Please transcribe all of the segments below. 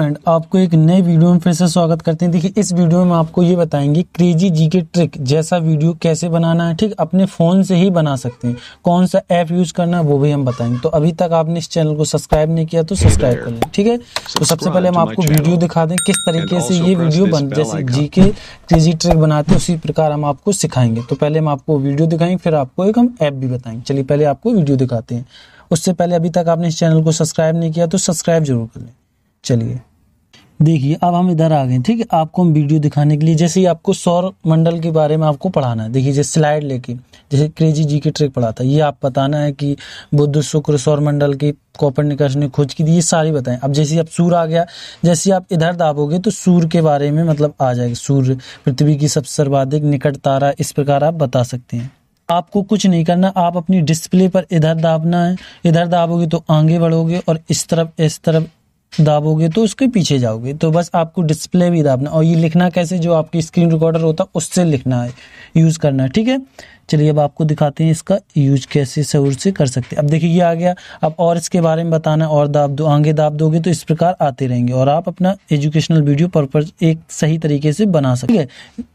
friend आपको एक नए वीडियो में फिर से स्वागत करते हैं देखिए इस वीडियो में आपको ये बताएंगे क्रेजी जी के ट्रिक जैसा वीडियो कैसे बनाना है ठीक अपने फ़ोन से ही बना सकते हैं कौन सा ऐप यूज़ करना है वो भी हम बताएंगे तो अभी तक आपने इस चैनल को सब्सक्राइब नहीं किया तो सब्सक्राइब कर लें ठीक है तो सबसे पहले हम आपको वीडियो दिखा दें किस तरीके से ये वीडियो बन जैसे जी के क्रेजी ट्रिक बनाते हैं उसी प्रकार हम आपको सिखाएंगे तो पहले हम आपको वीडियो दिखाएंगे फिर आपको एक हम ऐप भी बताएंगे चलिए पहले आपको वीडियो दिखाते हैं उससे पहले अभी तक आपने इस चैनल को सब्सक्राइब नहीं किया तो सब्सक्राइब जरूर कर लें चलिए देखिए अब हम इधर आ गए ठीक है आपको हम वीडियो दिखाने के लिए जैसे ही आपको सौर मंडल के बारे में आपको पढ़ाना है देखिए जैसे स्लाइड लेके जैसे क्रेजी जी के ट्रिक पढ़ाता है ये आप बताना है कि बुद्ध शुक्र सौर मंडल की निकाश ने खोज की थी ये सारी बताएं अब जैसे आप सूर्य आ गया जैसे आप इधर दाबोगे तो सूर्य के बारे में मतलब आ जाएगा सूर्य पृथ्वी की सबसे सर्वाधिक निकट तारा इस प्रकार आप बता सकते हैं आपको कुछ नहीं करना आप अपनी डिस्प्ले पर इधर दाबना है इधर दाबोगे तो आगे बढ़ोगे और इस तरफ इस तरफ दाबोगे तो उसके पीछे जाओगे तो बस आपको डिस्प्ले भी दाबना और ये लिखना कैसे जो आपकी स्क्रीन रिकॉर्डर होता है उससे लिखना है यूज़ करना है ठीक है चलिए अब आपको दिखाते हैं इसका यूज कैसे सऊर से कर सकते हैं अब देखिए ये आ गया अब और इसके बारे में बताना है और दाब दो आगे दाब दोगे तो इस प्रकार आते रहेंगे और आप अपना एजुकेशनल वीडियो पर्पज एक सही तरीके से बना सकते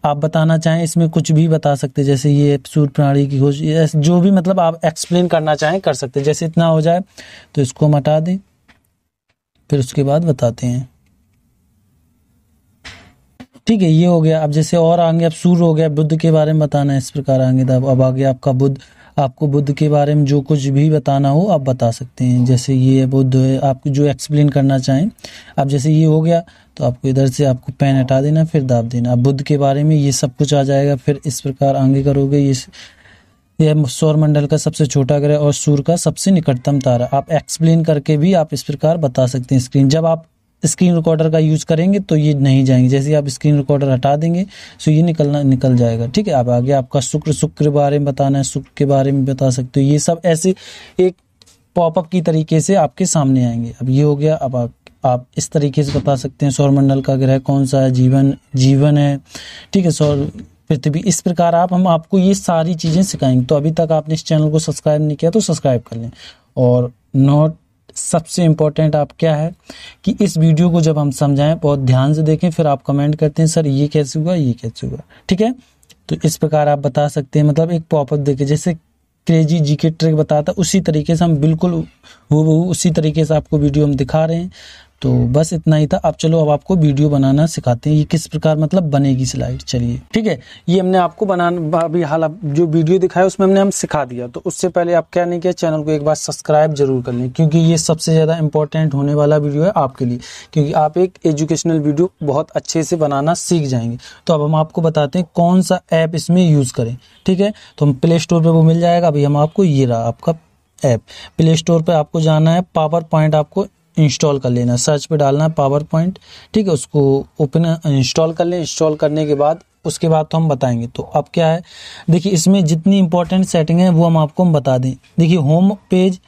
आप बताना चाहें इसमें कुछ भी बता सकते हैं जैसे ये सूर्य प्रणाली की खोज जो भी मतलब आप एक्सप्लेन करना चाहें कर सकते जैसे इतना हो जाए तो इसको हम हटा दें फिर उसके बाद बताते हैं ठीक है ये हो गया अब जैसे और आगे अब सूर्य हो गया बुद्ध के बारे में बताना है इस प्रकार आगे अब आगे आपका बुद्ध आपको बुद्ध के बारे में जो कुछ भी बताना हो आप बता सकते हैं जैसे ये बुद्ध है आपको जो एक्सप्लेन करना चाहें अब जैसे ये हो गया तो आपको इधर से आपको पेन हटा देना फिर दाब देना अब बुद्ध के बारे में ये सब कुछ आ जाएगा फिर इस प्रकार आगे करोगे ये यह सौरमंडल का सबसे छोटा ग्रह और सूर्य का सबसे निकटतम तारा आप एक्सप्लेन करके भी आप इस प्रकार बता सकते हैं स्क्रीन जब आप स्क्रीन रिकॉर्डर का यूज करेंगे तो ये नहीं जाएंगे जैसे आप स्क्रीन रिकॉर्डर हटा देंगे तो ये निकलना निकल जाएगा ठीक है आप आगे आपका शुक्र शुक्र बारे में बताना है शुक्र के बारे में बता सकते हो ये सब ऐसे एक पॉपअप की तरीके से आपके सामने आएंगे अब ये हो गया अब आप आप इस तरीके से बता सकते हैं सौरमंडल का ग्रह कौन सा है जीवन जीवन है ठीक है सौर पृथ्वी तो इस प्रकार आप हम आपको ये सारी चीज़ें सिखाएंगे तो अभी तक आपने इस चैनल को सब्सक्राइब नहीं किया तो सब्सक्राइब कर लें और नोट सबसे इम्पोर्टेंट आप क्या है कि इस वीडियो को जब हम समझाएं बहुत ध्यान से देखें फिर आप कमेंट करते हैं सर ये कैसे हुआ ये कैसे हुआ ठीक है तो इस प्रकार आप बता सकते हैं मतलब एक पॉपअप देखे जैसे क्रेजी जी के ट्रिक बताता उसी तरीके से हम बिल्कुल वो उसी तरीके से आपको वीडियो हम दिखा रहे हैं तो बस इतना ही था अब चलो अब आपको वीडियो बनाना सिखाते हैं ये किस प्रकार मतलब बनेगी स्लाइड चलिए ठीक है ये हमने आपको बनाना अभी हाल जो वीडियो दिखाया उसमें हमने हम सिखा दिया तो उससे पहले आप क्या नहीं किया चैनल को एक बार सब्सक्राइब जरूर कर लें क्योंकि ये सबसे ज़्यादा इंपॉर्टेंट होने वाला वीडियो है आपके लिए क्योंकि आप एक एजुकेशनल वीडियो बहुत अच्छे से बनाना सीख जाएंगे तो अब हम आपको बताते हैं कौन सा ऐप इसमें यूज़ करें ठीक है तो हम प्ले स्टोर पर वो मिल जाएगा अभी हम आपको ये रहा आपका ऐप प्ले स्टोर पर आपको जाना है पावर पॉइंट आपको इंस्टॉल कर लेना सर्च पे डालना है पावर पॉइंट ठीक है उसको ओपन इंस्टॉल कर लें इंस्टॉल करने के बाद उसके बाद तो हम बताएंगे तो अब क्या है देखिए इसमें जितनी इंपॉर्टेंट सेटिंग है वो हम आपको हम बता दें देखिए होम पेज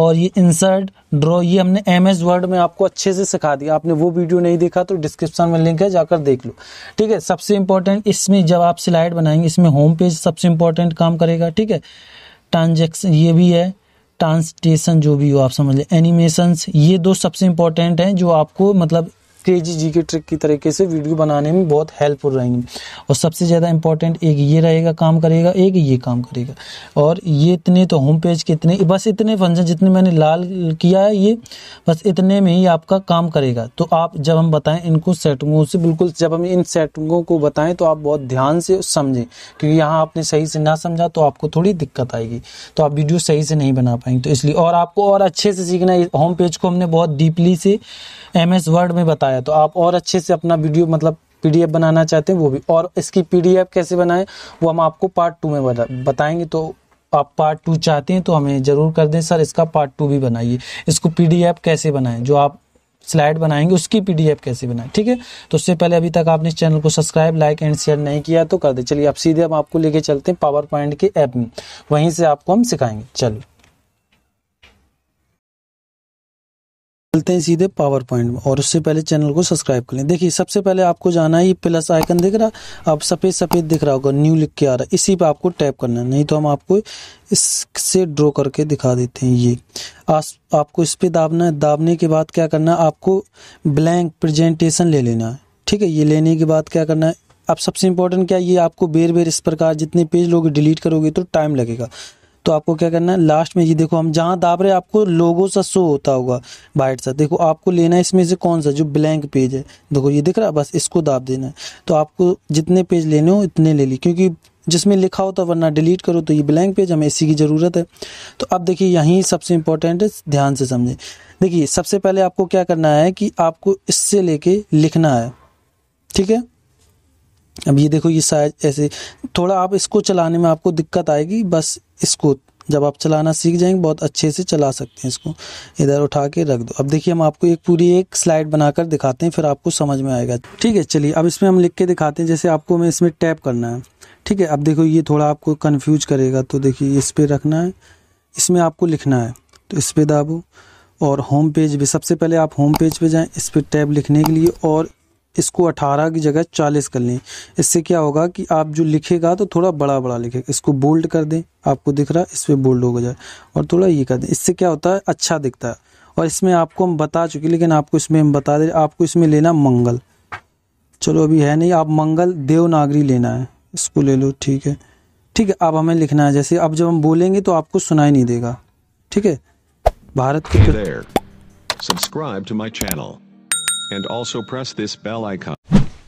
और ये इंसर्ट ड्रॉ ये हमने एम एस वर्ड में आपको अच्छे से सिखा दिया आपने वो वीडियो नहीं देखा तो डिस्क्रिप्शन में लिंक है जाकर देख लो ठीक है सबसे इंपॉर्टेंट इसमें जब आप स्लाइड बनाएंगे इसमें होम पेज सबसे इंपॉर्टेंट काम करेगा ठीक है ट्रांजेक्शन ये भी है ट्रांसटेशन जो भी हो आप समझ लें एनिमेशंस ये दो सबसे इंपॉर्टेंट हैं जो आपको मतलब क्रेजी जी के ट्रिक की तरीके से वीडियो बनाने में बहुत हेल्पफुल रहेंगे और सबसे ज़्यादा इंपॉर्टेंट एक ये रहेगा काम करेगा एक ये काम करेगा और ये इतने तो होम पेज के इतने बस इतने फंक्शन जितने मैंने लाल किया है ये बस इतने में ही आपका काम करेगा तो आप जब हम बताएं इनको सेटिंगों से बिल्कुल जब हम इन सेटिंगों को बताएं तो आप बहुत ध्यान से समझें क्योंकि यहाँ आपने सही से ना समझा तो आपको थोड़ी दिक्कत आएगी तो आप वीडियो सही से नहीं बना पाएंगे तो इसलिए और आपको और अच्छे से सीखना है होम पेज को हमने बहुत डीपली से एम वर्ड में बताया आया तो आप और अच्छे से अपना वीडियो मतलब पीडीएफ बनाना चाहते हैं वो भी और इसकी पीडीएफ कैसे बनाएं वो हम आपको पार्ट टू में बताएंगे तो आप पार्ट टू चाहते हैं तो हमें ज़रूर कर दें सर इसका पार्ट टू भी बनाइए इसको पीडीएफ कैसे बनाएं जो आप स्लाइड बनाएंगे उसकी पीडीएफ कैसे बनाएं ठीक है तो उससे पहले अभी तक आपने चैनल को सब्सक्राइब लाइक एंड शेयर नहीं किया तो कर दे चलिए आप सीधे हम आपको लेके चलते हैं पावर पॉइंट के ऐप में वहीं से आपको हम सिखाएंगे चलो चलते हैं सीधे पावर पॉइंट और उससे पहले चैनल को सब्सक्राइब कर लें देखिए सबसे पहले आपको जाना है ये प्लस आइकन दिख रहा आप सफ़ेद सफ़ेद दिख रहा होगा न्यू लिख के आ रहा है इसी पे आपको टैप करना है नहीं तो हम आपको इससे ड्रॉ करके दिखा देते हैं ये आस, आपको इस पे दाबना है दाबने के बाद क्या करना है आपको ब्लैंक प्रजेंटेशन ले लेना है ठीक है ये लेने के बाद क्या करना है अब सबसे इंपॉर्टेंट क्या ये आपको बेर बेर इस प्रकार जितने पेज लोगे डिलीट करोगे तो टाइम लगेगा तो आपको क्या करना है लास्ट में ये देखो हम जहाँ दाब रहे आपको लोगो सा शो होता होगा बाइट सा देखो आपको लेना है इसमें से कौन सा जो ब्लैंक पेज है देखो ये दिख रहा है बस इसको दाब देना है तो आपको जितने पेज लेने हो इतने ले ली क्योंकि जिसमें लिखा होता तो वरना डिलीट करो तो ये ब्लैंक पेज हमें इसी की ज़रूरत है तो अब देखिए यहीं सबसे इम्पोर्टेंट है ध्यान से समझें देखिए सबसे पहले आपको क्या करना है कि आपको इससे लेके लिखना है ठीक है अब ये देखो ये साइज ऐसे थोड़ा आप इसको चलाने में आपको दिक्कत आएगी बस इसको जब आप चलाना सीख जाएंगे बहुत अच्छे से चला सकते हैं इसको इधर उठा के रख दो अब देखिए हम आपको एक पूरी एक स्लाइड बनाकर दिखाते हैं फिर आपको समझ में आएगा ठीक है चलिए अब इसमें हम लिख के दिखाते हैं जैसे आपको हमें इसमें टैप करना है ठीक है अब देखो ये थोड़ा आपको कन्फ्यूज करेगा तो देखिए इस पर रखना है इसमें आपको लिखना है तो इस पर दाबो और होम पेज भी सबसे पहले आप होम पेज पर जाएँ इस पर टैब लिखने के लिए और इसको अठारह की जगह चालीस कर लें इससे क्या होगा कि आप जो लिखेगा तो थोड़ा बड़ा बड़ा लिखेगा इसको बोल्ड कर दें आपको दिख रहा है इस पर बोल्ड हो जाए और थोड़ा ये कर दें इससे क्या होता है अच्छा दिखता है और इसमें आपको हम बता चुके लेकिन आपको इसमें हम बता दें आपको इसमें लेना मंगल चलो अभी है नहीं आप मंगल देवनागरी लेना है इसको ले लो ठीक है ठीक है अब हमें लिखना है जैसे अब जब हम बोलेंगे तो आपको सुनाई नहीं देगा ठीक है भारत के and also press this bell icon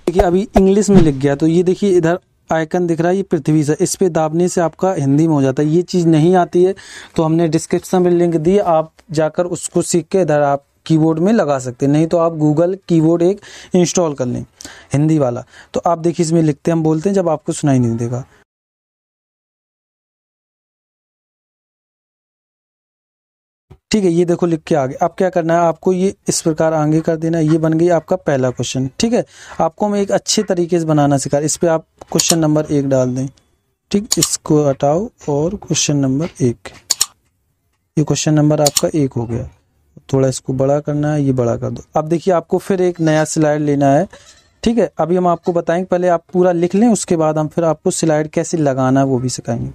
देखिए अभी इंग्लिश में लिख गया तो ये देखिए इधर आइकन दिख रहा है ये पृथ्वी से इस पे दाबने से आपका हिंदी में हो जाता है ये चीज़ नहीं आती है तो हमने डिस्क्रिप्शन में लिंक दी आप जाकर उसको सीख के इधर आप कीबोर्ड में लगा सकते हैं नहीं तो आप गूगल कीबोर्ड एक इंस्टॉल कर लें हिंदी वाला तो आप देखिए इसमें लिखते हम बोलते हैं जब आपको सुनाई नहीं देगा ठीक है ये देखो लिख के आगे अब क्या करना है आपको ये इस प्रकार आगे कर देना ये बन गई आपका पहला क्वेश्चन ठीक है आपको मैं एक अच्छे तरीके से बनाना सिखा इस पर आप क्वेश्चन नंबर एक डाल दें ठीक इसको हटाओ और क्वेश्चन नंबर एक ये क्वेश्चन नंबर आपका एक हो गया थोड़ा इसको बड़ा करना है ये बड़ा कर दो अब देखिए आपको फिर एक नया स्लाइड लेना है ठीक है अभी हम आपको बताएंगे पहले आप पूरा लिख लें उसके बाद हम फिर आपको स्लाइड कैसे लगाना है वो भी सिखाएंगे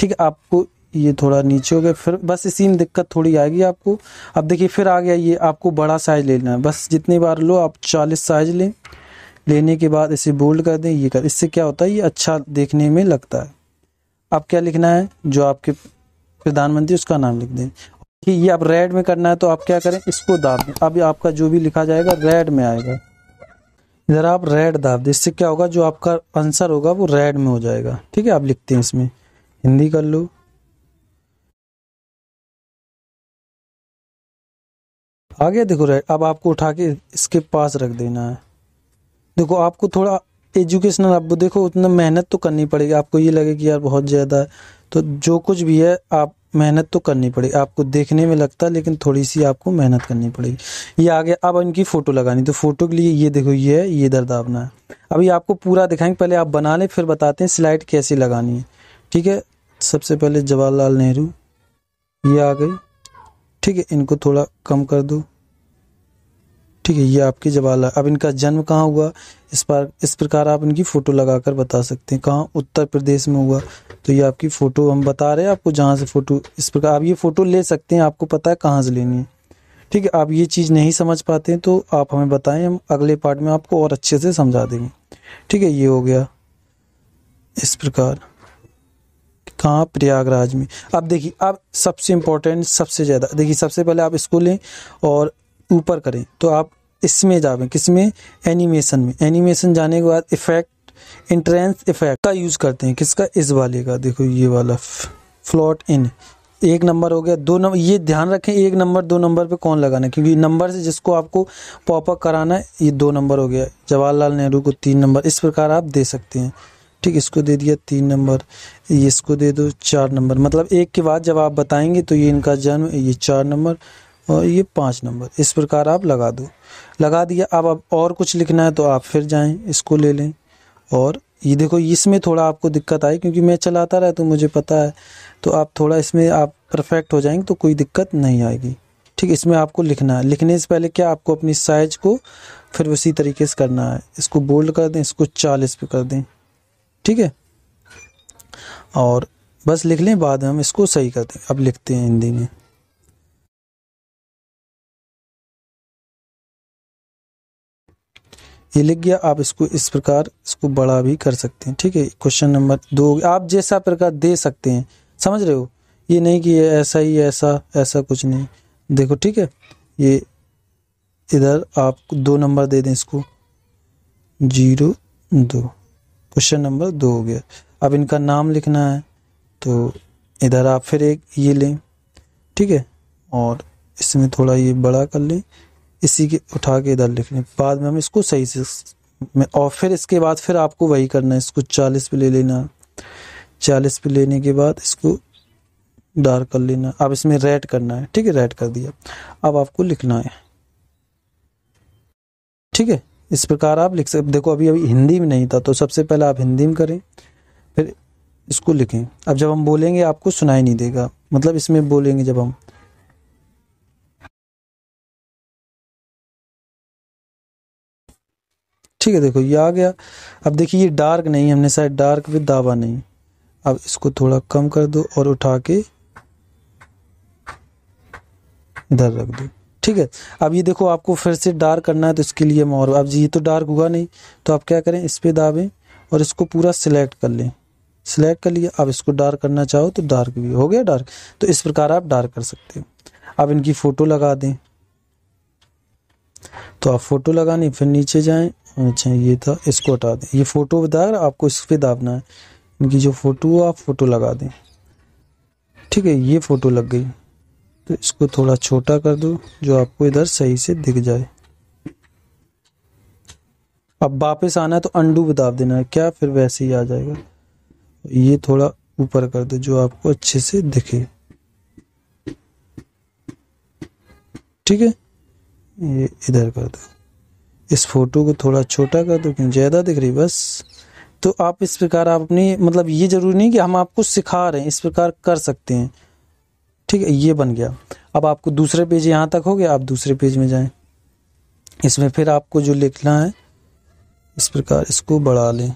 ठीक है आपको ये थोड़ा नीचे हो गया फिर बस इसी में दिक्कत थोड़ी आएगी आपको अब देखिए फिर आ गया ये आपको बड़ा साइज लेना है बस जितनी बार लो आप चालीस साइज लें लेने के बाद इसे बोल्ड कर दें ये कर इससे क्या होता है ये अच्छा देखने में लगता है अब क्या लिखना है जो आपके प्रधानमंत्री उसका नाम लिख दें कि ये आप रेड में करना है तो आप क्या करें इसको दाब दें अब आपका जो भी लिखा जाएगा रेड में आएगा इधर आप रेड दाब दें इससे क्या होगा जो आपका आंसर होगा वो रेड में हो जाएगा ठीक है आप लिखते हैं इसमें हिंदी कर लो आगे देखो राइट अब आपको उठा के इसके पास रख देना है देखो आपको थोड़ा एजुकेशनल आप देखो उतना मेहनत तो करनी पड़ेगी आपको ये लगे कि यार बहुत ज़्यादा है तो जो कुछ भी है आप मेहनत तो करनी पड़ेगी आपको देखने में लगता है लेकिन थोड़ी सी आपको मेहनत करनी पड़ेगी ये आ गया अब इनकी फ़ोटो लगानी तो फोटो के लिए ये देखो ये है ये दर्द आपना है अभी आपको पूरा दिखाएंगे पहले आप बना लें फिर बताते हैं स्लाइड कैसे लगानी है ठीक है सबसे पहले जवाहरलाल नेहरू ये आ गई ठीक है इनको थोड़ा कम कर दो ठीक है ये आपकी जवाल है अब इनका जन्म कहाँ हुआ इस पर इस प्रकार आप इनकी फ़ोटो लगाकर बता सकते हैं कहाँ उत्तर प्रदेश में हुआ तो ये आपकी फ़ोटो हम बता रहे हैं आपको जहाँ से फ़ोटो इस प्रकार आप ये फ़ोटो ले सकते हैं आपको पता है कहाँ से लेनी है ठीक है आप ये चीज़ नहीं समझ पाते हैं तो आप हमें बताएं हम अगले पार्ट में आपको और अच्छे से समझा देंगे ठीक है ये हो गया इस प्रकार कहाँ प्रयागराज में अब देखिए अब सबसे इम्पोर्टेंट सबसे ज़्यादा देखिए सबसे पहले आप इसको लें और ऊपर करें तो आप इसमें जावें किस में एनिमेशन में एनिमेशन जाने के बाद इफेक्ट इंट्रेंस इफेक्ट का यूज़ करते हैं किसका इस वाले का देखो ये वाला फ्लॉट इन एक नंबर हो गया दो नंबर ये ध्यान रखें एक नंबर दो नंबर पे कौन लगाना है क्योंकि नंबर से जिसको आपको पॉपअप कराना है ये दो नंबर हो गया जवाहरलाल नेहरू को तीन नंबर इस प्रकार आप दे सकते हैं ठीक इसको दे दिया तीन नंबर ये इसको दे दो चार नंबर मतलब एक के बाद जब आप बताएंगे तो ये इनका जन्म ये चार नंबर और ये पाँच नंबर इस प्रकार आप लगा दो लगा दिया अब अब और कुछ लिखना है तो आप फिर जाएं इसको ले लें और ये देखो इसमें थोड़ा आपको दिक्कत आई क्योंकि मैं चलाता रहा तो मुझे पता है तो आप थोड़ा इसमें आप परफेक्ट हो जाएंगे तो कोई दिक्कत नहीं आएगी ठीक इसमें आपको लिखना है लिखने से पहले क्या आपको अपनी साइज को फिर उसी तरीके से करना है इसको बोल्ड कर दें इसको चालीस पे कर दें ठीक है और बस लिख लें बाद में हम इसको सही करते हैं अब लिखते हैं हिंदी में ये लिख गया आप इसको इस प्रकार इसको बड़ा भी कर सकते हैं ठीक है क्वेश्चन नंबर दो आप जैसा प्रकार दे सकते हैं समझ रहे हो ये नहीं कि ये ऐसा ही ऐसा ऐसा कुछ नहीं देखो ठीक है ये इधर आप दो नंबर दे दें इसको जीरो दो क्वेश्चन नंबर दो हो गया अब इनका नाम लिखना है तो इधर आप फिर एक ये लें ठीक है और इसमें थोड़ा ये बड़ा कर लें इसी के उठा के इधर लिख लें बाद में हम इसको सही से में और फिर इसके बाद फिर आपको वही करना है इसको चालीस पे ले लेना चालीस पे लेने के बाद इसको डार्क कर लेना अब इसमें रेड करना है ठीक है रेड कर दिया अब आपको लिखना है ठीक है इस प्रकार आप लिख सकते देखो अभी अभी हिंदी में नहीं था तो सबसे पहले आप हिंदी में करें फिर इसको लिखें अब जब हम बोलेंगे आपको सुनाई नहीं देगा मतलब इसमें बोलेंगे जब हम ठीक है देखो ये आ गया अब देखिए ये डार्क नहीं हमने शायद डार्क भी दावा नहीं अब इसको थोड़ा कम कर दो और उठा के इधर रख दो ठीक है अब ये देखो आपको फिर से डार्क करना है तो इसके लिए मोर अब ये तो डार्क हुआ नहीं तो आप क्या करें इस पर दाबें और इसको पूरा सिलेक्ट कर लें सिलेक्ट कर लिया अब इसको डार्क करना चाहो तो डार्क भी हो गया डार्क तो इस प्रकार आप डार्क कर सकते हैं अब इनकी फ़ोटो लगा दें तो आप फ़ोटो नहीं फिर नीचे जाएं अच्छा ये था इसको हटा दें ये फ़ोटो बता रहा आपको इस पर दाबना है इनकी जो फ़ोटो आप फ़ोटो लगा दें ठीक है ये फ़ोटो लग गई तो इसको थोड़ा छोटा कर दो जो आपको इधर सही से दिख जाए अब वापस आना है तो अंडू बता देना है क्या फिर वैसे ही आ जाएगा ये थोड़ा ऊपर कर दो जो आपको अच्छे से दिखे ठीक है ये इधर कर दो इस फोटो को थोड़ा छोटा कर दो क्यों ज़्यादा दिख रही बस तो आप इस प्रकार आप अपनी मतलब ये ज़रूरी नहीं कि हम आपको सिखा रहे हैं इस प्रकार कर सकते हैं ठीक है ये बन गया अब आपको दूसरे पेज यहाँ तक हो गया आप दूसरे पेज में जाएं इसमें फिर आपको जो लिखना है इस प्रकार इसको बढ़ा लें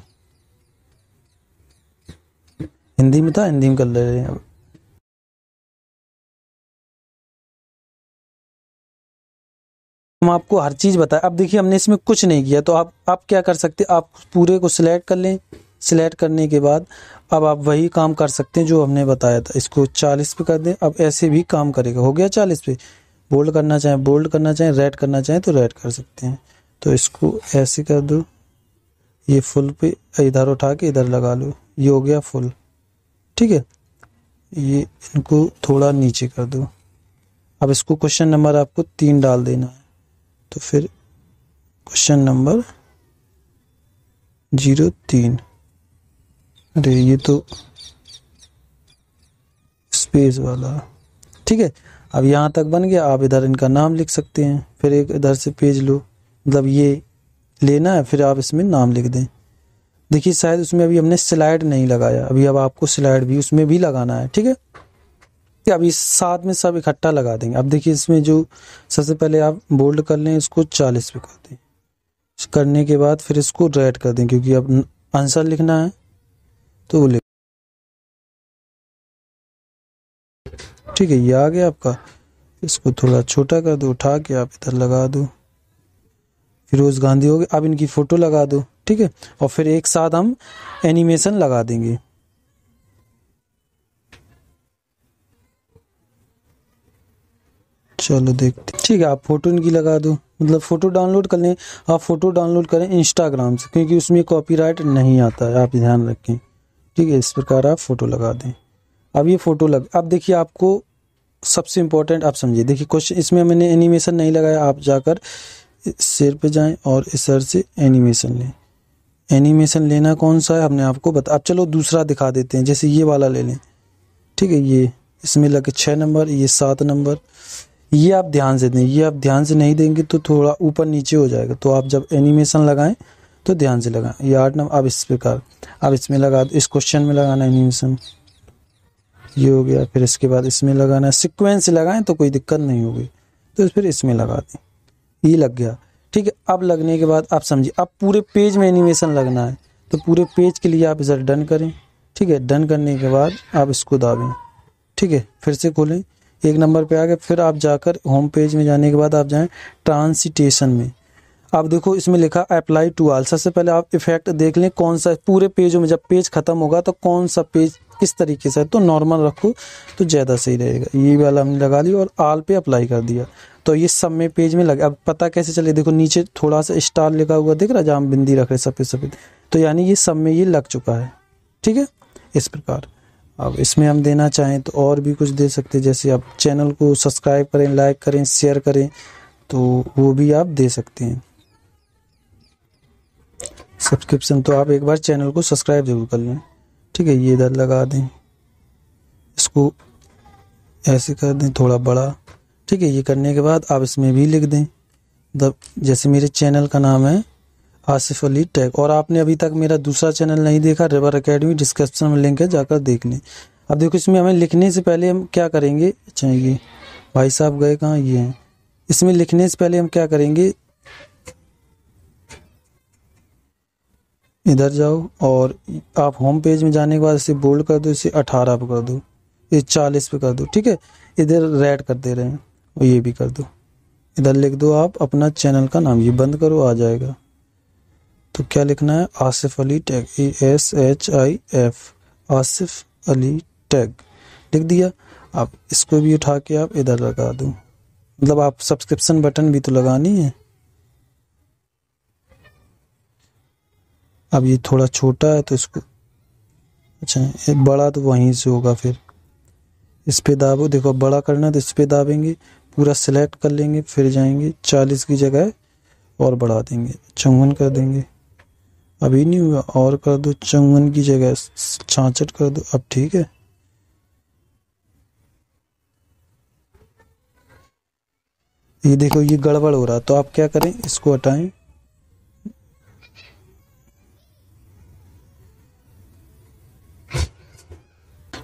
हिंदी में था हिंदी में कर ले रहे हैं हम आपको हर चीज़ बताए अब देखिए हमने इसमें कुछ नहीं किया तो आप आप क्या कर सकते आप पूरे को सिलेक्ट कर लें सिलेक्ट करने के बाद अब आप वही काम कर सकते हैं जो हमने बताया था इसको चालीस पे कर दें अब ऐसे भी काम करेगा हो गया चालीस पे बोल्ड करना चाहें बोल्ड करना चाहें रेड करना चाहें तो रेड कर सकते हैं तो इसको ऐसे कर दो ये फुल पे इधर उठा के इधर लगा लो ये हो गया फुल ठीक है ये इनको थोड़ा नीचे कर दो अब इसको क्वेश्चन नंबर आपको तीन डाल देना है तो फिर क्वेश्चन नंबर जीरो तीन अरे ये तो स्पेस वाला ठीक है अब यहाँ तक बन गया आप इधर इनका नाम लिख सकते हैं फिर एक इधर से पेज लो मतलब ये लेना है फिर आप इसमें नाम लिख दें देखिए शायद उसमें अभी हमने स्लाइड नहीं लगाया अभी अब आपको स्लाइड भी उसमें भी लगाना है ठीक है कि अभी साथ में सब इकट्ठा लगा देंगे अब देखिए इसमें जो सबसे पहले आप बोल्ड कर लें इसको चालीस पे कर दें करने के बाद फिर इसको रेड कर दें क्योंकि अब आंसर लिखना है तो वो ले ठीक है ये आ गया आपका इसको थोड़ा छोटा कर दो उठा के आप इधर लगा दो फिरोज गांधी हो गए आप इनकी फ़ोटो लगा दो ठीक है और फिर एक साथ हम एनिमेशन लगा देंगे चलो देखते ठीक है आप फ़ोटो इनकी लगा दो मतलब फ़ोटो डाउनलोड कर लें आप फ़ोटो डाउनलोड करें इंस्टाग्राम से क्योंकि उसमें कॉपीराइट नहीं आता है आप ध्यान रखें ठीक है इस प्रकार आप फ़ोटो लगा दें अब ये फ़ोटो लग अब देखिए आपको सबसे इम्पोर्टेंट आप समझिए देखिए क्वेश्चन इसमें मैंने एनिमेशन नहीं लगाया आप जाकर शेर पे जाएं और इस सर से एनिमेशन लें एनिमेशन लेना कौन सा है हमने आपको बता अब चलो दूसरा दिखा देते हैं जैसे ये वाला ले लें ठीक है ये इसमें लगे छः नंबर ये सात नंबर ये आप ध्यान से दें ये आप ध्यान से नहीं देंगे तो थोड़ा ऊपर नीचे हो जाएगा तो आप जब एनिमेशन लगाएं तो ध्यान से लगा ये आठ नंबर अब इस प्रकार अब इसमें लगा इस क्वेश्चन में लगाना एनिमेशन ये हो गया फिर इसके बाद इसमें लगाना है सिक्वेंस लगाएं तो कोई दिक्कत नहीं होगी तो फिर इसमें लगा दें ये लग गया ठीक है अब लगने के बाद आप समझिए अब पूरे पेज में एनिमेशन लगना है तो पूरे पेज के लिए आप इधर डन करें ठीक है डन करने के बाद आप इसको दाबें ठीक है फिर से खोलें एक नंबर पे आ गए फिर आप जाकर होम पेज में जाने के बाद आप जाएं ट्रांसिटेशन में अब देखो इसमें लिखा अप्लाई टू आल सबसे पहले आप इफेक्ट देख लें कौन सा पूरे पेज में जब पेज खत्म होगा तो कौन सा पेज किस तरीके से तो नॉर्मल रखो तो ज़्यादा सही रहेगा ये वाला हमने लगा लिया और आल पे अप्लाई कर दिया तो ये सब में पेज में लगे अब पता कैसे चले देखो नीचे थोड़ा सा स्टार लिखा हुआ देख रहा जहाँ बिंदी रख रहे सफ़ेद सफ़ेद तो यानी ये सब में ये लग चुका है ठीक है इस प्रकार अब इसमें हम देना चाहें तो और भी कुछ दे सकते हैं जैसे आप चैनल को सब्सक्राइब करें लाइक करें शेयर करें तो वो भी आप दे सकते हैं सब्सक्रिप्शन तो आप एक बार चैनल को सब्सक्राइब जरूर कर लें ठीक है ये इधर लगा दें इसको ऐसे कर दें थोड़ा बड़ा ठीक है ये करने के बाद आप इसमें भी लिख दें दब जैसे मेरे चैनल का नाम है आसिफ अली टैग और आपने अभी तक मेरा दूसरा चैनल नहीं देखा रिवर अकेडमी डिस्क्रिप्शन में लिंक है जाकर देख लें अब देखो इसमें हमें लिखने से पहले हम क्या करेंगे अच्छा ये भाई साहब गए कहाँ ये हैं इसमें लिखने से पहले हम क्या करेंगे इधर जाओ और आप होम पेज में जाने के बाद इसे बोल्ड कर दो इसे अठारह पे कर दो ये चालीस पे कर दो ठीक है इधर रेड कर दे रहे हैं और ये भी कर दो इधर लिख दो आप अपना चैनल का नाम ये बंद करो आ जाएगा तो क्या लिखना है Asif Ali tag A S H I F Asif Ali tag लिख दिया आप इसको भी उठा के आप इधर लगा दो मतलब आप सब्सक्रिप्शन बटन भी तो लगानी है अब ये थोड़ा छोटा है तो इसको अच्छा ये बड़ा तो वहीं से होगा फिर इस पे दाबो देखो बड़ा करना है तो इस पर दाबेंगे पूरा सिलेक्ट कर लेंगे फिर जाएंगे चालीस की जगह और बढ़ा देंगे चौवन कर देंगे अभी नहीं हुआ और कर दो चौवन की जगह छाछठ कर दो अब ठीक है ये देखो ये गड़बड़ हो रहा है तो आप क्या करें इसको हटाएं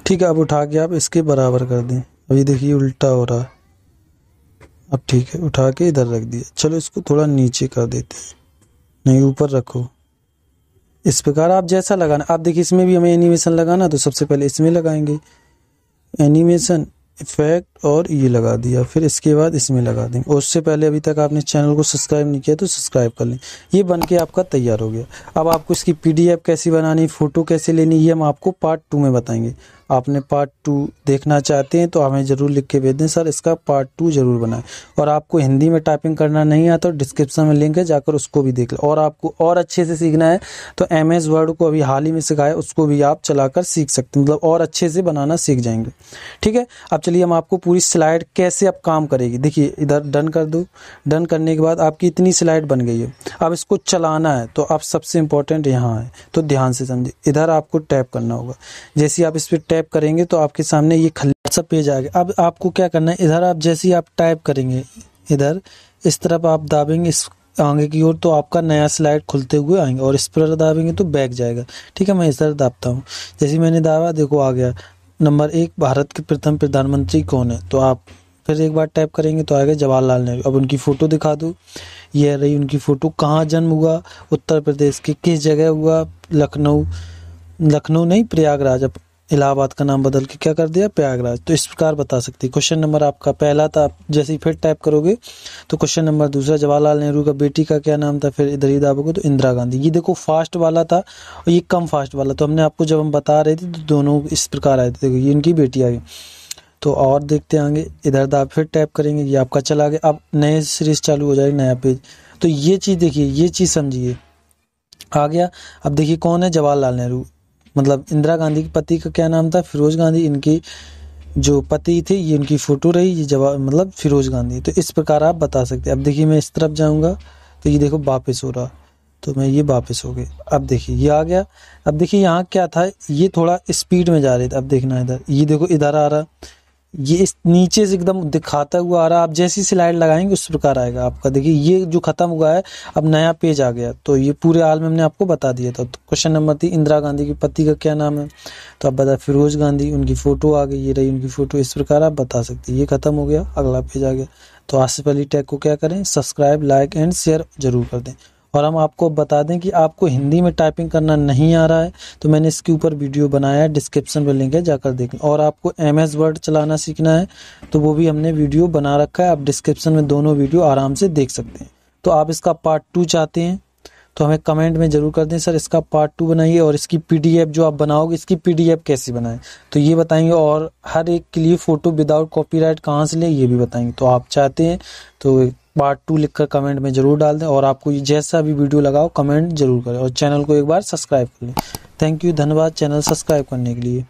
ठीक है अब उठा के आप इसके बराबर कर दें अभी देखिए उल्टा हो रहा है अब ठीक है उठा के इधर रख दिया चलो इसको थोड़ा नीचे कर देते हैं नहीं ऊपर रखो इस प्रकार आप जैसा लगाना आप देखिए इसमें भी हमें एनिमेशन लगाना तो सबसे पहले इसमें लगाएंगे एनिमेशन इफेक्ट और ये लगा दिया फिर इसके बाद इसमें लगा देंगे और उससे पहले अभी तक आपने चैनल को सब्सक्राइब नहीं किया तो सब्सक्राइब कर लें ये बन के आपका तैयार हो गया अब आपको इसकी पीडीएफ कैसी बनानी फ़ोटो कैसे लेनी ये हम आपको पार्ट टू में बताएंगे आपने पार्ट टू देखना चाहते हैं तो हमें ज़रूर लिख के भेज दें सर इसका पार्ट टू ज़रूर बनाएं और आपको हिंदी में टाइपिंग करना नहीं आता तो डिस्क्रिप्शन में लिंक है जाकर उसको भी देख लें और आपको और अच्छे से सीखना है तो एम एस वर्ड को अभी हाल ही में सिखाया उसको भी आप चलाकर सीख सकते हैं मतलब और अच्छे से बनाना सीख जाएंगे ठीक है अब चलिए हम आपको पूरी स्लाइड कैसे आप काम करेगी देखिए इधर डन कर दो डन करने के बाद आपकी इतनी स्लाइड बन गई है अब इसको चलाना है तो आप सबसे इम्पोर्टेंट यहाँ है तो ध्यान से समझिए इधर आपको टैप करना होगा जैसे आप इस पर टैप टैप करेंगे तो आपके सामने ये सा पेज आ गया अब आपको क्या करना है इधर आप जैसे ही आप टाइप करेंगे इधर इस तरफ आप दाबेंगे इस आगे की ओर तो आपका नया स्लाइड खुलते हुए आएंगे और इस पर दाबेंगे तो बैक जाएगा ठीक है मैं इस तरह दाबता हूँ जैसे मैंने दाबा देखो आ गया नंबर एक भारत के प्रथम प्रधानमंत्री कौन है तो आप फिर एक बार टाइप करेंगे तो आएगा जवाहरलाल नेहरू अब उनकी फ़ोटो दिखा दो यह रही उनकी फ़ोटो कहाँ जन्म हुआ उत्तर प्रदेश के किस जगह हुआ लखनऊ लखनऊ नहीं प्रयागराज अब इलाहाबाद का नाम बदल के क्या कर दिया प्रयागराज तो इस प्रकार बता सकती है क्वेश्चन नंबर आपका पहला था आप जैसे ही फिर टाइप करोगे तो क्वेश्चन नंबर दूसरा जवाहरलाल नेहरू का बेटी का क्या नाम था फिर इधर ही दाबोगे तो इंदिरा गांधी ये देखो फास्ट वाला था और ये कम फास्ट वाला तो हमने आपको जब हम बता रहे थे तो दोनों इस प्रकार आए थे देखो ये इनकी बेटी आ गई तो और देखते आगे इधर दाब फिर टाइप करेंगे ये आपका चला गया अब नए सीरीज चालू हो जाएगी नया पेज तो ये चीज़ देखिए ये चीज़ समझिए आ गया अब देखिए कौन है जवाहरलाल नेहरू मतलब इंदिरा गांधी के पति का क्या नाम था फिरोज गांधी इनकी जो पति थे ये उनकी फ़ोटो रही ये जवाब मतलब फिरोज गांधी तो इस प्रकार आप बता सकते अब देखिए मैं इस तरफ जाऊँगा तो ये देखो वापस हो रहा तो मैं ये वापस हो गई अब देखिए ये आ गया अब देखिए यहाँ क्या था ये थोड़ा स्पीड में जा रहे थे अब देखना इधर ये देखो इधर आ रहा ये इस नीचे से एकदम दिखाता हुआ आ रहा है आप जैसी स्लाइड लगाएंगे उस प्रकार आएगा आपका देखिए ये जो खत्म हुआ है अब नया पेज आ गया तो ये पूरे हाल में हमने आपको बता दिया था तो क्वेश्चन नंबर थी इंदिरा गांधी की पति का क्या नाम है तो आप बताए फिरोज गांधी उनकी फ़ोटो आ गई ये रही उनकी फ़ोटो इस प्रकार आप बता सकते ये खत्म हो गया अगला पेज आ गया तो आज से पहले टैग को क्या करें सब्सक्राइब लाइक एंड शेयर जरूर कर दें और हम आपको बता दें कि आपको हिंदी में टाइपिंग करना नहीं आ रहा है तो मैंने इसके ऊपर वीडियो बनाया है डिस्क्रिप्शन में लिंक है जाकर देखें और आपको एम एस वर्ड चलाना सीखना है तो वो भी हमने वीडियो बना रखा है आप डिस्क्रिप्शन में दोनों वीडियो आराम से देख सकते हैं तो आप इसका पार्ट टू चाहते हैं तो हमें कमेंट में ज़रूर कर दें सर इसका पार्ट टू बनाइए और इसकी पीडीएफ जो आप बनाओगे इसकी पीडीएफ कैसी बनाएं तो ये बताएंगे और हर एक के लिए फ़ोटो विदाउट कॉपीराइट कहाँ से लें ये भी बताएंगे तो आप चाहते हैं तो पार्ट टू लिखकर कमेंट में ज़रूर डाल दें और आपको जैसा भी वीडियो लगाओ कमेंट जरूर करें और चैनल को एक बार सब्सक्राइब कर लें थैंक यू धन्यवाद चैनल सब्सक्राइब करने के लिए